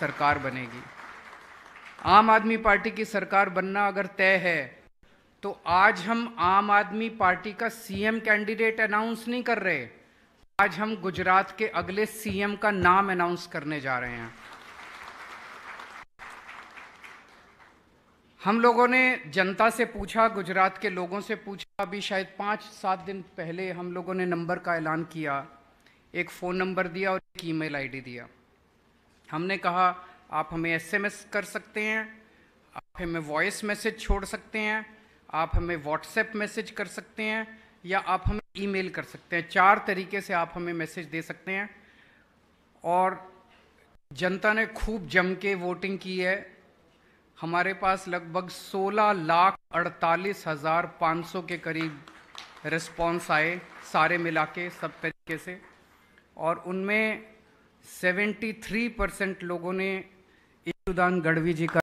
सरकार बनेगी आम आदमी पार्टी की सरकार बनना अगर तय है तो आज हम आम आदमी पार्टी का सीएम कैंडिडेट अनाउंस नहीं कर रहे आज हम गुजरात के अगले सीएम का नाम अनाउंस करने जा रहे हैं हम लोगों ने जनता से पूछा गुजरात के लोगों से पूछा अभी शायद पाँच सात दिन पहले हम लोगों ने नंबर का ऐलान किया एक फ़ोन नंबर दिया और एक ईमेल आईडी दिया हमने कहा आप हमें एसएमएस कर सकते हैं आप हमें वॉइस मैसेज छोड़ सकते हैं आप हमें व्हाट्सएप मैसेज कर सकते हैं या आप हमें ईमेल कर सकते हैं चार तरीके से आप हमें मैसेज दे सकते हैं और जनता ने खूब जम के वोटिंग की है हमारे पास लगभग 16 लाख अड़तालीस हज़ार पाँच सौ के करीब रिस्पॉन्स आए सारे मिला के सब तरीके से और उनमें 73 परसेंट लोगों ने इशुदान गढ़वी जी का